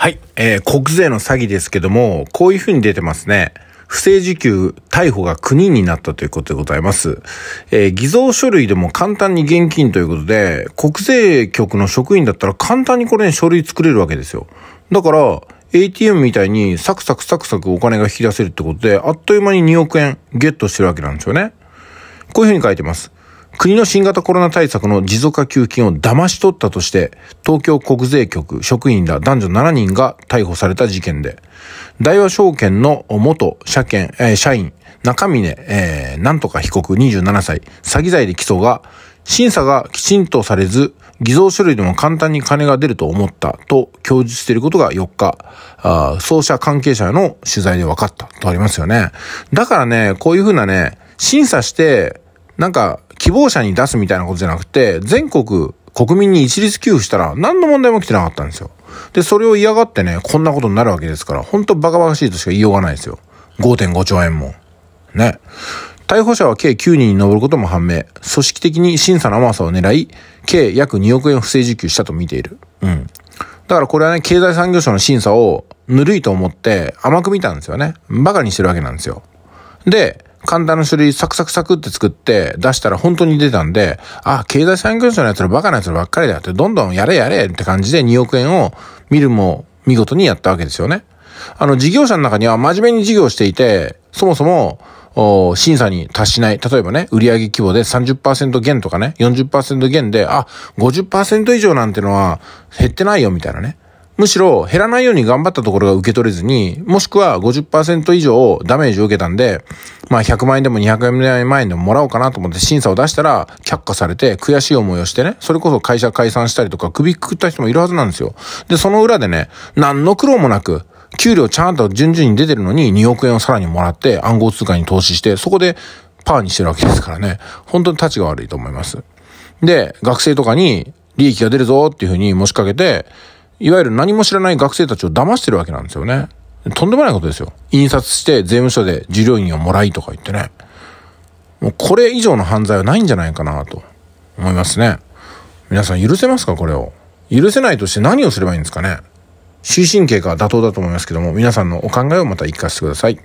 はい。えー、国税の詐欺ですけども、こういうふうに出てますね。不正受給、逮捕が9人になったということでございます。えー、偽造書類でも簡単に現金ということで、国税局の職員だったら簡単にこれに書類作れるわけですよ。だから、ATM みたいにサクサクサクサクお金が引き出せるってことで、あっという間に2億円ゲットしてるわけなんですよね。こういうふうに書いてます。国の新型コロナ対策の持続化給付金を騙し取ったとして、東京国税局職員ら男女7人が逮捕された事件で、大和証券の元社券、えー、社員、中峰、えー、なんとか被告27歳、詐欺罪で起訴が、審査がきちんとされず、偽造書類でも簡単に金が出ると思ったと供述していることが4日、あ捜査関係者の取材で分かったとありますよね。だからね、こういうふうなね、審査して、なんか、希望者に出すみたいなことじゃなくて、全国、国民に一律給付したら、何の問題も来てなかったんですよ。で、それを嫌がってね、こんなことになるわけですから、ほんとバカバカしいとしか言いようがないですよ。5.5兆円も。ね。逮捕者は計9人に上ることも判明。組織的に審査の甘さを狙い、計約2億円不正受給したと見ている。うん。だからこれはね、経済産業省の審査をぬるいと思って甘く見たんですよね。馬鹿にしてるわけなんですよ。で、簡単な書類サクサクサクって作って出したら本当に出たんで、あ、経済産業省のやつらバカなやつらばっかりだって、どんどんやれやれって感じで2億円を見るも見事にやったわけですよね。あの、事業者の中には真面目に事業していて、そもそも、審査に達しない。例えばね、売上規模で30%減とかね、40%減で、あ、50%以上なんてのは減ってないよみたいなね。むしろ減らないように頑張ったところが受け取れずに、もしくは50%以上ダメージを受けたんで、まあ100万円でも200万円でももらおうかなと思って審査を出したら却下されて悔しい思いをしてね、それこそ会社解散したりとか首くくった人もいるはずなんですよ。で、その裏でね、何の苦労もなく、給料ちゃんと順々に出てるのに2億円をさらにもらって暗号通貨に投資して、そこでパーにしてるわけですからね、本当に立ちが悪いと思います。で、学生とかに利益が出るぞっていうふうに申しかけて、いわゆる何も知らない学生たちを騙してるわけなんですよね。とんでもないことですよ。印刷して税務署で従業員をもらいとか言ってね。もうこれ以上の犯罪はないんじゃないかなと思いますね。皆さん許せますかこれを。許せないとして何をすればいいんですかね終身刑か妥当だと思いますけども、皆さんのお考えをまた生かしてください。